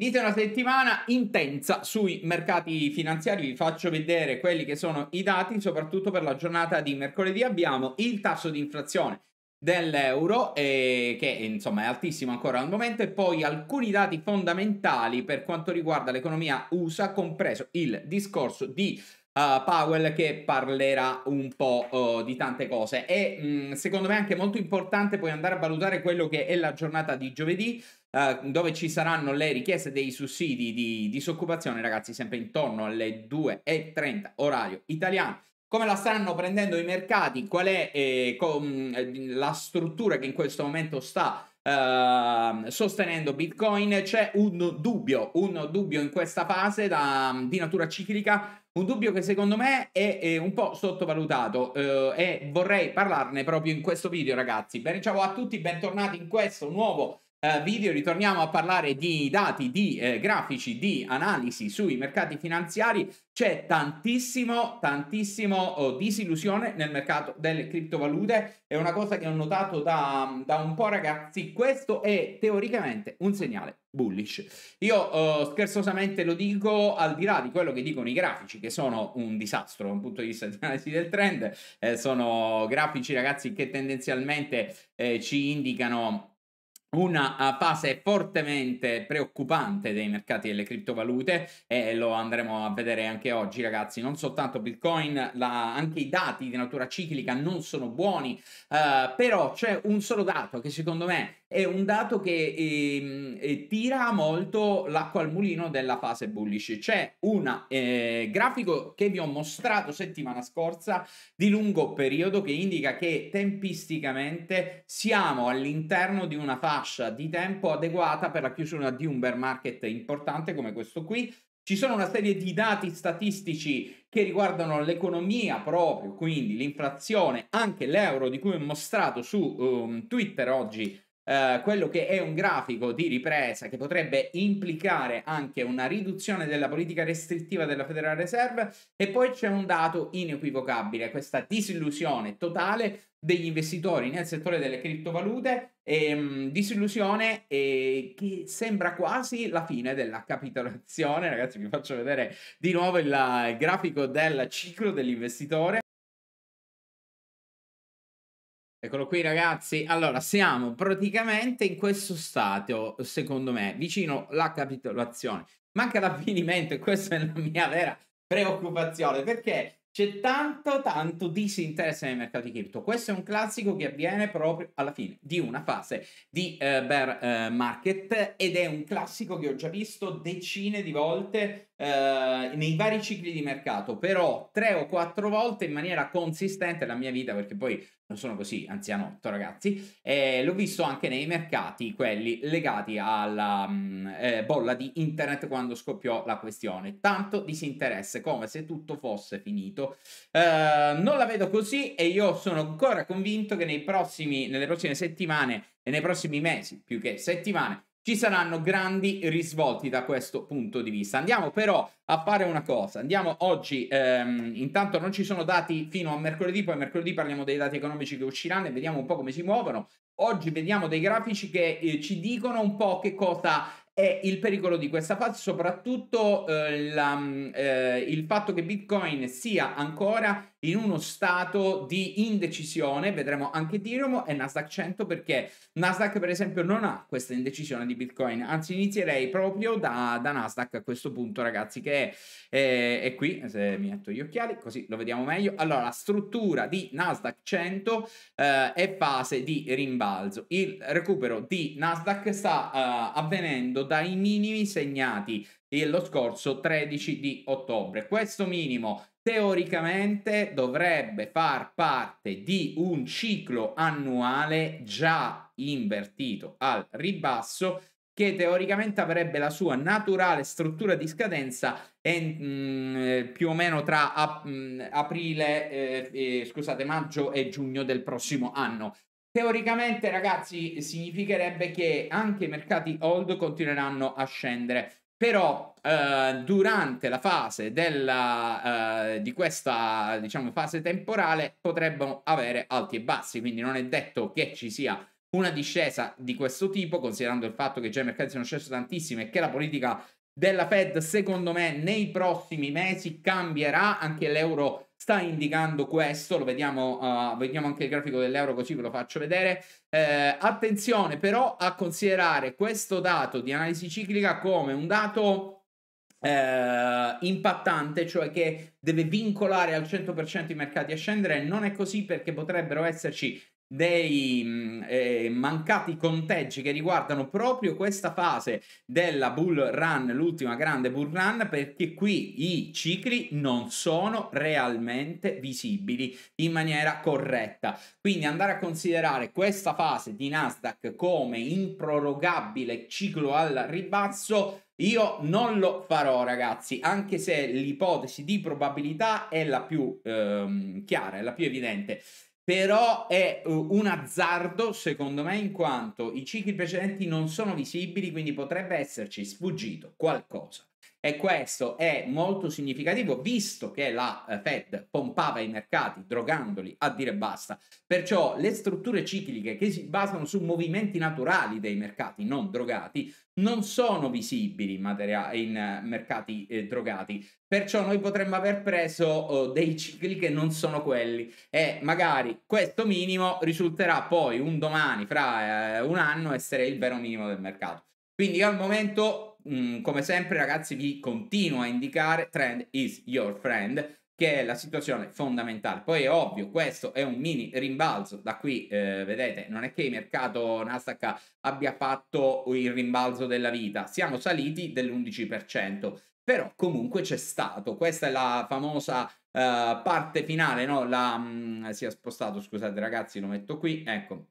Inizia una settimana intensa sui mercati finanziari, vi faccio vedere quelli che sono i dati, soprattutto per la giornata di mercoledì abbiamo il tasso di inflazione dell'euro eh, che insomma è altissimo ancora al momento e poi alcuni dati fondamentali per quanto riguarda l'economia USA, compreso il discorso di Uh, Powell che parlerà un po' uh, di tante cose e mh, mm, secondo me è anche molto importante poi andare a valutare quello che è la giornata di giovedì uh, dove ci saranno le richieste dei sussidi di disoccupazione, ragazzi, sempre intorno alle 2.30 orario italiano. Come la stanno prendendo i mercati? Qual è eh, com, eh, la struttura che in questo momento sta Uh, sostenendo Bitcoin c'è un dubbio, un dubbio in questa fase da, di natura ciclica, un dubbio che secondo me è, è un po' sottovalutato uh, e vorrei parlarne proprio in questo video ragazzi. Bene, ciao a tutti, bentornati in questo nuovo video. Eh, video ritorniamo a parlare di dati, di eh, grafici, di analisi sui mercati finanziari. C'è tantissimo, tantissimo oh, disillusione nel mercato delle criptovalute. È una cosa che ho notato da, da un po', ragazzi. Questo è teoricamente un segnale bullish. Io eh, scherzosamente lo dico al di là di quello che dicono i grafici, che sono un disastro dal punto di vista di analisi del trend. Eh, sono grafici, ragazzi, che tendenzialmente eh, ci indicano una eh, fase fortemente preoccupante dei mercati delle criptovalute e lo andremo a vedere anche oggi ragazzi non soltanto bitcoin la, anche i dati di natura ciclica non sono buoni uh, però c'è un solo dato che secondo me è un dato che eh, tira molto l'acqua al mulino della fase bullish. C'è un eh, grafico che vi ho mostrato settimana scorsa di lungo periodo che indica che tempisticamente siamo all'interno di una fascia di tempo adeguata per la chiusura di un bear market importante come questo qui. Ci sono una serie di dati statistici che riguardano l'economia proprio, quindi l'inflazione, anche l'euro di cui ho mostrato su um, Twitter oggi eh, quello che è un grafico di ripresa che potrebbe implicare anche una riduzione della politica restrittiva della Federal Reserve e poi c'è un dato inequivocabile, questa disillusione totale degli investitori nel settore delle criptovalute, ehm, disillusione eh, che sembra quasi la fine della capitolazione. Ragazzi, vi faccio vedere di nuovo il, il grafico del ciclo dell'investitore. Eccolo qui ragazzi, allora siamo praticamente in questo stato, secondo me, vicino alla capitolazione. Manca l'avvenimento e questa è la mia vera preoccupazione perché c'è tanto tanto disinteresse nei mercati cripto. Questo è un classico che avviene proprio alla fine di una fase di eh, bear eh, market ed è un classico che ho già visto decine di volte eh, nei vari cicli di mercato, però tre o quattro volte in maniera consistente la mia vita, perché poi non sono così anzianotto, ragazzi. Eh, l'ho visto anche nei mercati, quelli legati alla mm, eh, bolla di internet quando scoppiò la questione. Tanto disinteresse, come se tutto fosse finito. Eh, non la vedo così e io sono ancora convinto che nei prossimi, nelle prossime settimane e nei prossimi mesi, più che settimane, ci saranno grandi risvolti da questo punto di vista. Andiamo però a fare una cosa, andiamo oggi, ehm, intanto non ci sono dati fino a mercoledì, poi mercoledì parliamo dei dati economici che usciranno e vediamo un po' come si muovono. Oggi vediamo dei grafici che eh, ci dicono un po' che cosa è il pericolo di questa fase, soprattutto eh, la, mm, eh, il fatto che Bitcoin sia ancora in uno stato di indecisione, vedremo anche Ethereum e Nasdaq 100 perché Nasdaq per esempio non ha questa indecisione di Bitcoin, anzi inizierei proprio da, da Nasdaq a questo punto ragazzi che è, è qui, se mi metto gli occhiali così lo vediamo meglio, allora la struttura di Nasdaq 100 eh, è fase di rimbalzo, il recupero di Nasdaq sta eh, avvenendo dai minimi segnati lo scorso 13 di ottobre. Questo minimo teoricamente dovrebbe far parte di un ciclo annuale già invertito al ribasso che teoricamente avrebbe la sua naturale struttura di scadenza en, mh, mm, eh, più o meno tra ap, mh, mm, aprile, eh, eh, scusate, maggio e giugno del prossimo anno. Teoricamente, ragazzi, significherebbe che anche i mercati old continueranno a scendere però eh, durante la fase della, eh, di questa diciamo, fase temporale potrebbero avere alti e bassi, quindi non è detto che ci sia una discesa di questo tipo, considerando il fatto che già i mercati sono scesi tantissimo e che la politica della Fed, secondo me, nei prossimi mesi cambierà anche l'euro sta indicando questo, lo vediamo, uh, vediamo anche il grafico dell'euro così ve lo faccio vedere. Eh, attenzione però a considerare questo dato di analisi ciclica come un dato eh, impattante, cioè che deve vincolare al 100% i mercati a scendere. Non è così perché potrebbero esserci dei eh, mancati conteggi che riguardano proprio questa fase della bull run, l'ultima grande bull run, perché qui i cicli non sono realmente visibili in maniera corretta. Quindi andare a considerare questa fase di Nasdaq come improrogabile ciclo al ribasso io non lo farò ragazzi, anche se l'ipotesi di probabilità è la più ehm, chiara, è la più evidente però è un azzardo secondo me in quanto i cicli precedenti non sono visibili, quindi potrebbe esserci sfuggito qualcosa. E questo è molto significativo visto che la eh, Fed pompava i mercati drogandoli a dire basta. Perciò le strutture cicliche che si basano su movimenti naturali dei mercati non drogati non sono visibili in, materia- in eh, mercati eh, drogati. Perciò noi potremmo aver preso oh, dei cicli che non sono quelli e magari questo minimo risulterà poi un domani, fra eh, un anno, essere il vero minimo del mercato. Quindi al momento mh, come sempre ragazzi vi continuo a indicare trend is your friend che è la situazione fondamentale. Poi è ovvio, questo è un mini rimbalzo, da qui eh, vedete, non è che il mercato Nasdaq abbia fatto il rimbalzo della vita, siamo saliti dell'11%, però comunque c'è stato, questa è la famosa eh, parte finale, no? La, mh, mm, si è spostato, scusate ragazzi, lo metto qui, ecco,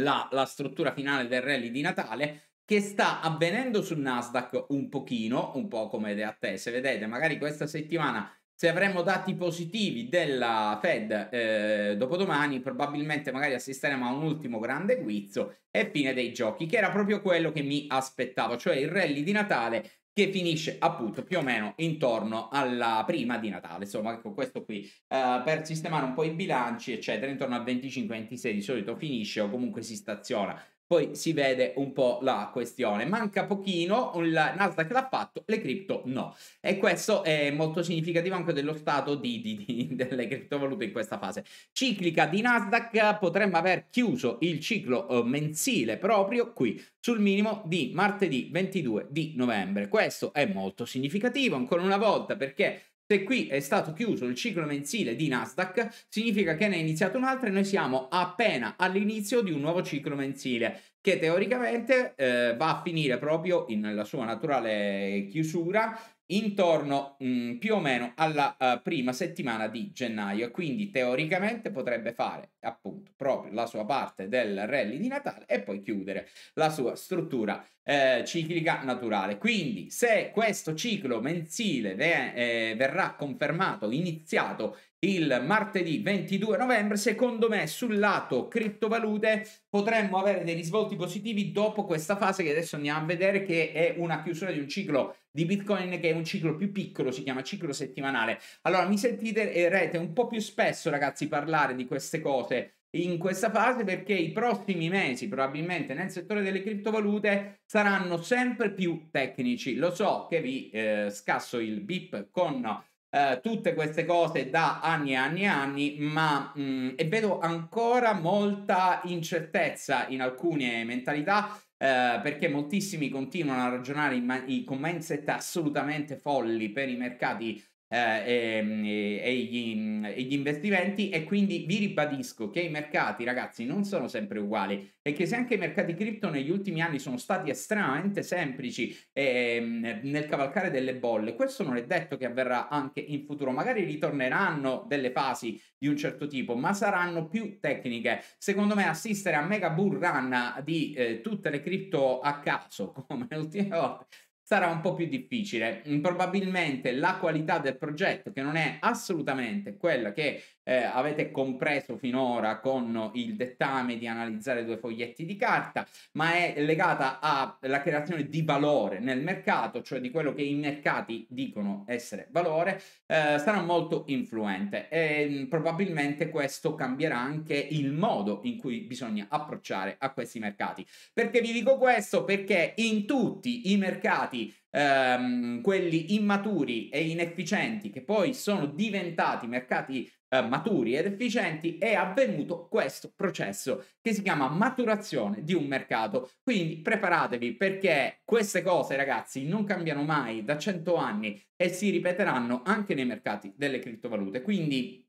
la, la struttura finale del rally di Natale, che sta avvenendo sul Nasdaq un pochino, un po' come le attese, vedete magari questa settimana se avremo dati positivi della Fed eh, dopodomani, probabilmente magari assisteremo a un ultimo grande guizzo e fine dei giochi, che era proprio quello che mi aspettavo, cioè il rally di Natale che finisce appunto più o meno intorno alla prima di Natale, insomma ecco questo qui, eh, per sistemare un po' i bilanci eccetera, intorno al 25-26 di solito finisce o comunque si staziona poi si vede un po' la questione. Manca pochino, il Nasdaq l'ha fatto, le cripto no. E questo è molto significativo anche dello stato di, di, di, delle criptovalute in questa fase. Ciclica di Nasdaq, potremmo aver chiuso il ciclo eh, mensile proprio qui, sul minimo di martedì 22 di novembre. Questo è molto significativo, ancora una volta, perché se qui è stato chiuso il ciclo mensile di Nasdaq, significa che ne è iniziato un altro e noi siamo appena all'inizio di un nuovo ciclo mensile che teoricamente eh, va a finire proprio nella sua naturale chiusura intorno mh, mm, più o meno alla uh, prima settimana di gennaio. Quindi teoricamente potrebbe fare appunto proprio la sua parte del rally di Natale e poi chiudere la sua struttura eh, ciclica naturale. Quindi se questo ciclo mensile ve- eh, verrà confermato, iniziato il martedì 22 novembre, secondo me sul lato criptovalute potremmo avere dei risvolti positivi dopo questa fase che adesso andiamo a vedere che è una chiusura di un ciclo di Bitcoin che è un ciclo più piccolo, si chiama ciclo settimanale. Allora mi sentirete eh, un po' più spesso ragazzi parlare di queste cose in questa fase perché i prossimi mesi probabilmente nel settore delle criptovalute saranno sempre più tecnici. Lo so che vi eh, scasso il bip con eh, tutte queste cose da anni e anni e anni, ma mh, mm, e vedo ancora molta incertezza in alcune mentalità. Eh, perché moltissimi continuano a ragionare in ma- con mindset assolutamente folli per i mercati eh, ehm, e, e, gli, e, gli, investimenti e quindi vi ribadisco che i mercati ragazzi non sono sempre uguali e che se anche i mercati cripto negli ultimi anni sono stati estremamente semplici e, ehm, nel cavalcare delle bolle questo non è detto che avverrà anche in futuro magari ritorneranno delle fasi di un certo tipo ma saranno più tecniche secondo me assistere a mega bull run di eh, tutte le cripto a caso come l'ultima volta sarà un po' più difficile. Mm, probabilmente la qualità del progetto, che non è assolutamente quella che eh, avete compreso finora con il dettame di analizzare due foglietti di carta, ma è legata alla creazione di valore nel mercato, cioè di quello che i mercati dicono essere valore, eh, sarà molto influente e mm, probabilmente questo cambierà anche il modo in cui bisogna approcciare a questi mercati. Perché vi dico questo? Perché in tutti i mercati Um, quelli immaturi e inefficienti che poi sono diventati mercati eh, maturi ed efficienti è avvenuto questo processo che si chiama maturazione di un mercato. Quindi preparatevi perché queste cose, ragazzi, non cambiano mai da 100 anni e si ripeteranno anche nei mercati delle criptovalute. Quindi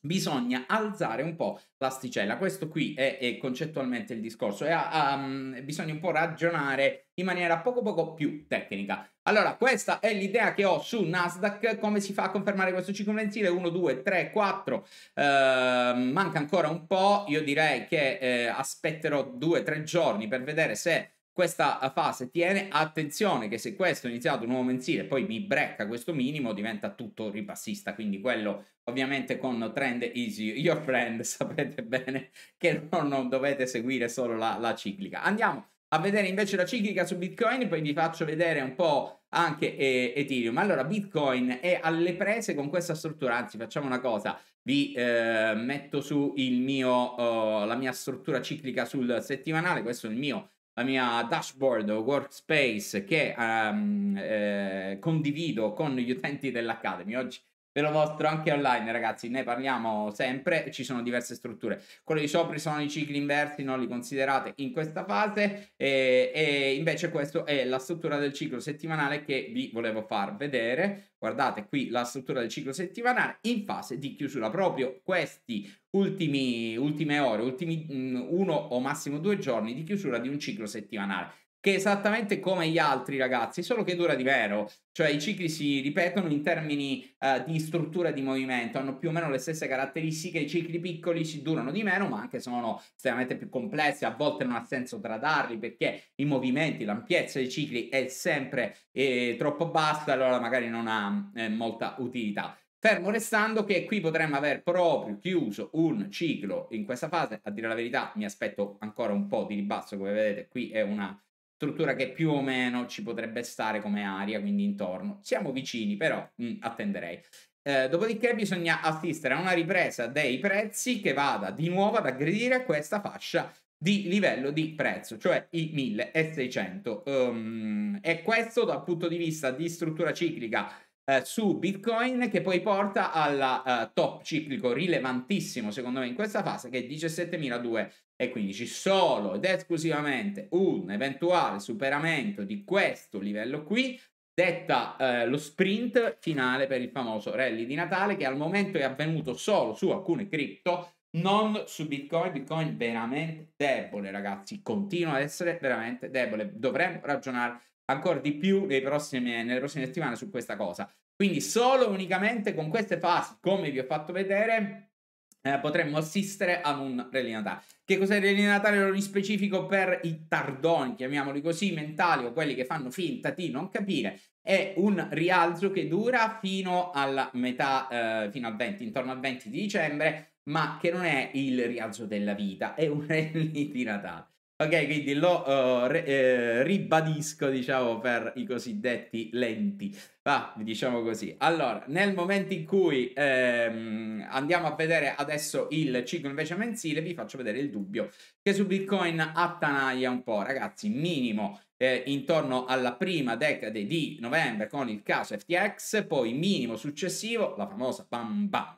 bisogna alzare un po' l'asticella. Questo qui è, è concettualmente il discorso e um, mm, bisogna un po' ragionare in maniera poco poco più tecnica. Allora, questa è l'idea che ho su Nasdaq, come si fa a confermare questo ciclo mensile? 1, 2, 3, 4, manca ancora un po', io direi che eh, aspetterò 2-3 giorni per vedere se questa fase tiene, attenzione che se questo è iniziato un nuovo mensile poi mi brecca questo minimo diventa tutto ripassista quindi quello ovviamente con trend is your friend sapete bene che non, non dovete seguire solo la, la ciclica. Andiamo a vedere invece la ciclica su Bitcoin, poi vi faccio vedere un po' anche eh, Ethereum. Allora, Bitcoin è alle prese con questa struttura, anzi facciamo una cosa, vi eh, metto su mio, oh, la mia struttura ciclica sul settimanale, questo è il mio la mia dashboard o workspace che um, eh, condivido con gli utenti dell'Academy. Oggi ve lo mostro anche online ragazzi, ne parliamo sempre, ci sono diverse strutture. Quello di sopra sono i cicli inversi, non li considerate in questa fase e, e invece questa è la struttura del ciclo settimanale che vi volevo far vedere. Guardate qui la struttura del ciclo settimanale in fase di chiusura proprio questi ultimi, ultime ore, ultimi mh, mm, uno o massimo due giorni di chiusura di un ciclo settimanale che è esattamente come gli altri ragazzi, solo che dura di vero, cioè i cicli si ripetono in termini eh, di struttura di movimento, hanno più o meno le stesse caratteristiche, i cicli piccoli si durano di meno, ma anche sono estremamente più complessi, a volte non ha senso tradarli perché i movimenti, l'ampiezza dei cicli è sempre eh, troppo bassa, allora magari non ha eh, molta utilità. Fermo restando che qui potremmo aver proprio chiuso un ciclo in questa fase, a dire la verità mi aspetto ancora un po' di ribasso, come vedete qui è una struttura che più o meno ci potrebbe stare come aria, quindi intorno. Siamo vicini, però mh, mm, attenderei. Eh, dopodiché bisogna assistere a una ripresa dei prezzi che vada di nuovo ad aggredire questa fascia di livello di prezzo, cioè i 1600. Um, ehm, e questo dal punto di vista di struttura ciclica eh, su Bitcoin che poi porta al eh, top ciclico rilevantissimo secondo me in questa fase che è 17.215 solo ed esclusivamente un eventuale superamento di questo livello qui detta eh, lo sprint finale per il famoso rally di Natale che al momento è avvenuto solo su alcune cripto, non su Bitcoin. Bitcoin veramente debole, ragazzi, continua ad essere veramente debole. Dovremmo ragionare ancora di più prossimi, nelle prossime settimane su questa cosa. Quindi solo unicamente con queste fasi, come vi ho fatto vedere, eh, potremmo assistere ad un rally natale. Che cos'è il rally natale? non Lo specifico per i tardoni, chiamiamoli così, mentali o quelli che fanno finta di non capire. È un rialzo che dura fino alla metà, eh, fino al 20, intorno al 20 di dicembre, ma che non è il rialzo della vita, è un rally di Natale. Ok, quindi lo uh, re, eh, ribadisco, diciamo, per i cosiddetti lenti. Va, diciamo così. Allora, nel momento in cui ehm, andiamo a vedere adesso il ciclo invece mensile, vi faccio vedere il dubbio che su Bitcoin attanaglia un po', ragazzi, minimo eh, intorno alla prima decade di novembre con il caso FTX, poi minimo successivo, la famosa bam bam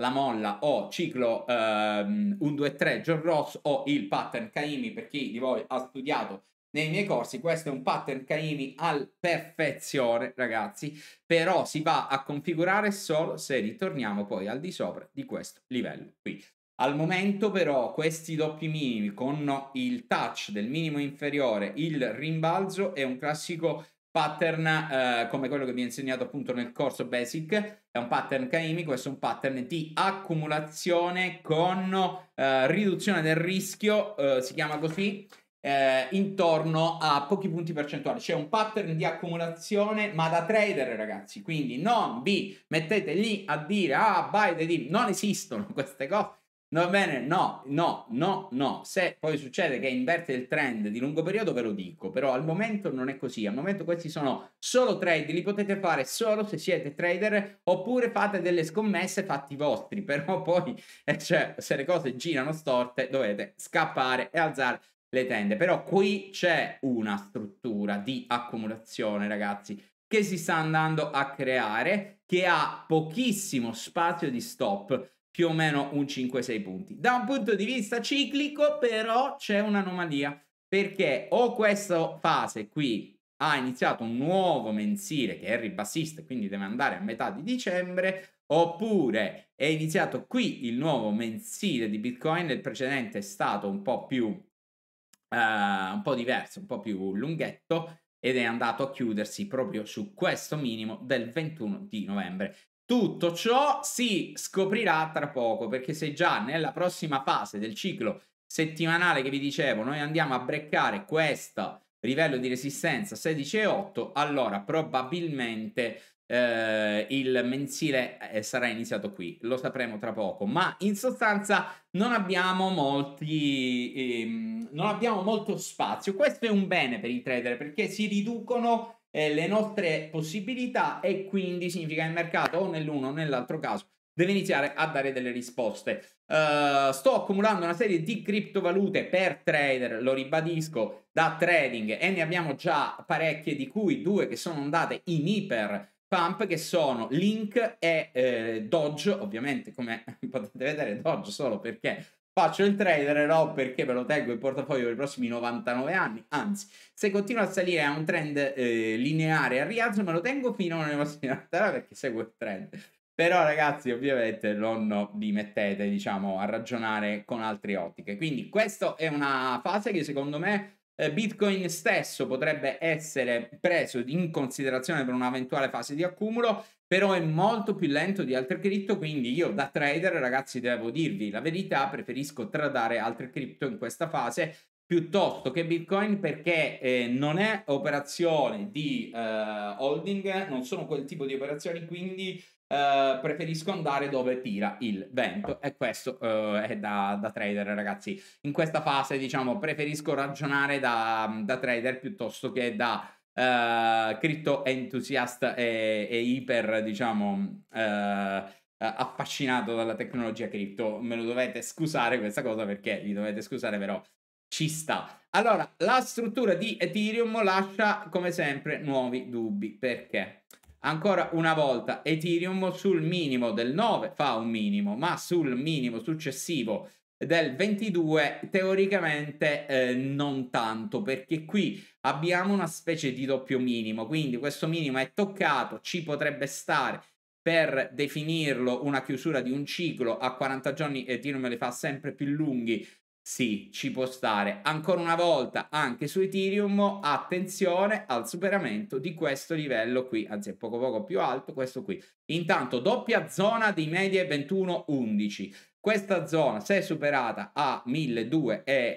la molla o ciclo ehm, 1, 2, 3 John Ross o il pattern Kaimi per chi di voi ha studiato nei miei corsi questo è un pattern Kaimi al perfezione ragazzi però si va a configurare solo se ritorniamo poi al di sopra di questo livello qui al momento però questi doppi minimi con il touch del minimo inferiore, il rimbalzo è un classico pattern eh, come quello che vi ho insegnato appunto nel corso basic è un pattern caimico questo è un pattern di accumulazione con eh, riduzione del rischio eh, si chiama così eh, intorno a pochi punti percentuali c'è un pattern di accumulazione ma da trader ragazzi quindi non vi mettete lì a dire ah buy the dip non esistono queste cose Va bene, no, no, no, no. Se poi succede che inverte il trend di lungo periodo ve lo dico, però al momento non è così. Al momento questi sono solo trade, li potete fare solo se siete trader oppure fate delle scommesse fatti vostri, però poi eh, cioè, se le cose girano storte dovete scappare e alzare le tende. Però qui c'è una struttura di accumulazione, ragazzi, che si sta andando a creare, che ha pochissimo spazio di stop più o meno un 5-6 punti. Da un punto di vista ciclico però c'è un'anomalia perché o questa fase qui ha iniziato un nuovo mensile che è ribassista quindi deve andare a metà di dicembre oppure è iniziato qui il nuovo mensile di Bitcoin, il precedente è stato un po' più uh, un po' diverso, un po' più lunghetto ed è andato a chiudersi proprio su questo minimo del 21 di novembre. Tutto ciò si scoprirà tra poco, perché se già nella prossima fase del ciclo settimanale che vi dicevo, noi andiamo a breccare questo livello di resistenza 16,8, allora probabilmente eh, il mensile eh, sarà iniziato qui, lo sapremo tra poco, ma in sostanza non abbiamo molti ehm, non abbiamo molto spazio. Questo è un bene per il trader perché si riducono eh, le nostre possibilità e quindi significa che il mercato o nell'uno o nell'altro caso deve iniziare a dare delle risposte. Uh, sto accumulando una serie di criptovalute per trader, lo ribadisco, da trading e ne abbiamo già parecchie di cui due che sono andate in iper pump che sono Link e eh, Dodge, ovviamente come potete vedere Doge solo perché Faccio il trader, no, perché me lo tengo in portafoglio per i prossimi 99 anni. Anzi, se continua a salire a un trend eh, lineare a rialzo, me lo tengo fino alle prossime 90 perché seguo il trend. Però ragazzi, ovviamente non vi mettete, diciamo, a ragionare con altre ottiche. Quindi questa è una fase che secondo me eh, Bitcoin stesso potrebbe essere preso in considerazione per un'eventuale fase di accumulo però è molto più lento di altre cripto, quindi io da trader, ragazzi, devo dirvi la verità, preferisco tradare altre cripto in questa fase piuttosto che Bitcoin perché eh, non è operazione di eh, holding, non sono quel tipo di operazioni, quindi eh, preferisco andare dove tira il vento e questo eh, è da, da, trader ragazzi. In questa fase diciamo preferisco ragionare da, da trader piuttosto che da uh, cripto entusiasta e, e, iper, diciamo, uh, eh, eh, affascinato dalla tecnologia cripto. Me lo dovete scusare questa cosa perché vi dovete scusare, però ci sta. Allora, la struttura di Ethereum lascia come sempre nuovi dubbi perché ancora una volta Ethereum sul minimo del 9 fa un minimo, ma sul minimo successivo del 22 teoricamente eh, non tanto perché qui abbiamo una specie di doppio minimo quindi questo minimo è toccato ci potrebbe stare per definirlo una chiusura di un ciclo a 40 giorni e me le fa sempre più lunghi sì, ci può stare. Ancora una volta, anche su Ethereum, attenzione al superamento di questo livello qui, anzi è poco poco più alto questo qui. Intanto, doppia zona di media 21-11. Questa zona, se superata a 1230,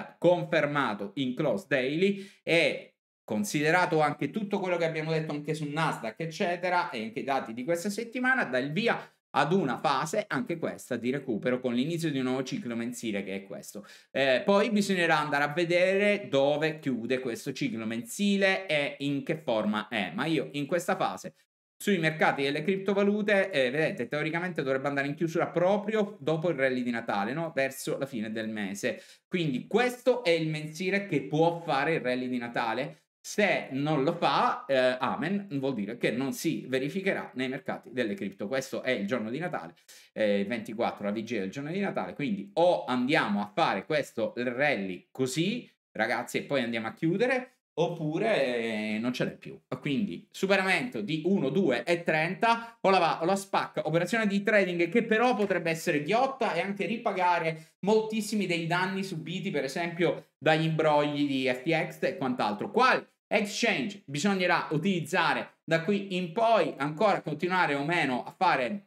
ehm, confermato in close daily e considerato anche tutto quello che abbiamo detto anche su Nasdaq, eccetera, e anche i dati di questa settimana, dà il via ad una fase, anche questa, di recupero con l'inizio di un nuovo ciclo mensile che è questo. Eh, poi bisognerà andare a vedere dove chiude questo ciclo mensile e in che forma è, ma io in questa fase sui mercati delle criptovalute, eh, vedete, teoricamente dovrebbe andare in chiusura proprio dopo il rally di Natale, no? verso la fine del mese. Quindi questo è il mensile che può fare il rally di Natale. Se non lo fa, eh, amen, vuol dire che non si verificherà nei mercati delle cripto. Questo è il giorno di Natale, eh, 24, la vigilia del giorno di Natale. Quindi o andiamo a fare questo rally così, ragazzi, e poi andiamo a chiudere, oppure eh, non ce l'è più. Quindi superamento di 1, 2 e 30, o la va o la spacca, operazione di trading che però potrebbe essere ghiotta e anche ripagare moltissimi dei danni subiti per esempio dagli imbrogli di FTX e quant'altro. Quali exchange bisognerà utilizzare da qui in poi, ancora continuare o meno a fare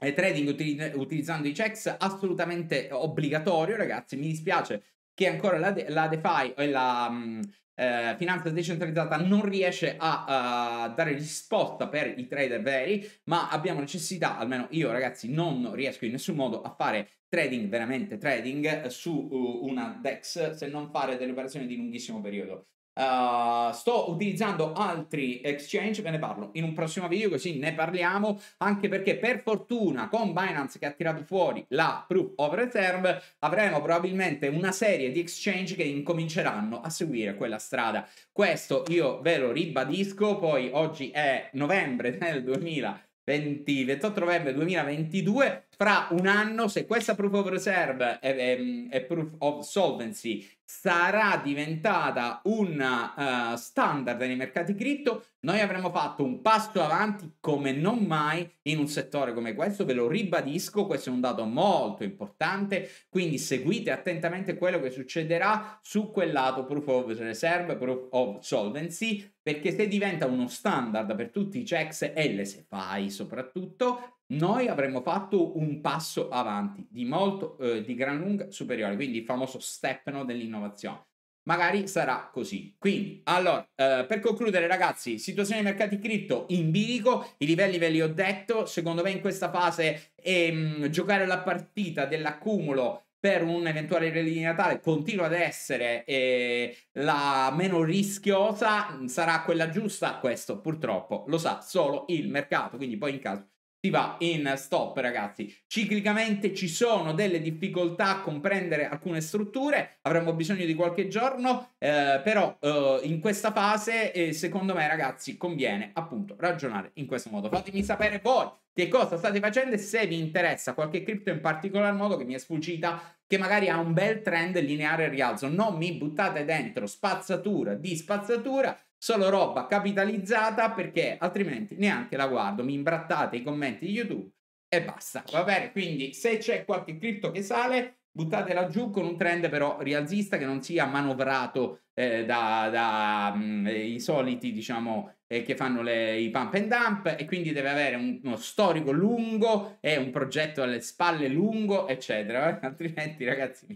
eh, trading utilizzando i checks assolutamente obbligatorio, ragazzi. Mi dispiace che ancora la, de- la DeFi e la mh, mm, eh, finanza decentralizzata non riesce a uh, dare risposta per i trader veri, ma abbiamo necessità, almeno io ragazzi non riesco in nessun modo a fare trading, veramente trading, su uh, una DEX se non fare delle operazioni di lunghissimo periodo. Uh, sto utilizzando altri exchange, ve ne parlo in un prossimo video così ne parliamo, anche perché per fortuna con Binance che ha tirato fuori la Proof of Reserve avremo probabilmente una serie di exchange che incominceranno a seguire quella strada. Questo io ve lo ribadisco, poi oggi è novembre del 2020. 20, 28 novembre 2022, fra un anno, se questa proof of reserve e, proof of solvency sarà diventata un uh, standard nei mercati cripto, noi avremo fatto un passo avanti come non mai in un settore come questo, ve lo ribadisco, questo è un dato molto importante, quindi seguite attentamente quello che succederà su quel lato proof of reserve, proof of solvency, perché se diventa uno standard per tutti i checks e le SEFI soprattutto, noi avremmo fatto un passo avanti di molto, eh, di gran lunga superiore, quindi il famoso step no, dell'innovazione. Magari sarà così. Quindi, allora, eh, per concludere, ragazzi, situazione dei mercati cripto in bilico, i livelli ve li ho detto. Secondo me, in questa fase, ehm, giocare la partita dell'accumulo per un eventuale rally di Natale continua ad essere eh, la meno rischiosa, sarà quella giusta? Questo purtroppo lo sa solo il mercato, quindi poi in caso si va in stop ragazzi ciclicamente ci sono delle difficoltà a comprendere alcune strutture avremmo bisogno di qualche giorno eh, però eh, in questa fase eh, secondo me ragazzi conviene appunto ragionare in questo modo fatemi sapere voi che cosa state facendo e se vi interessa qualche cripto in particolar modo che mi è sfuggita che magari ha un bel trend lineare rialzo non mi buttate dentro spazzatura di spazzatura Solo roba capitalizzata perché altrimenti neanche la guardo. Mi imbrattate i commenti di YouTube e basta. Va bene, quindi se c'è qualche cripto che sale, buttatela giù con un trend però rialzista che non sia manovrato eh, da, da mh, mm, eh, i soliti diciamo eh, che fanno le, i pump and dump e quindi deve avere un, uno storico lungo e un progetto alle spalle lungo eccetera altrimenti ragazzi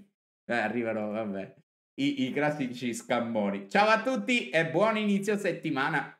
eh, arriverò vabbè i, i classici scammoni. Ciao a tutti e buon inizio settimana!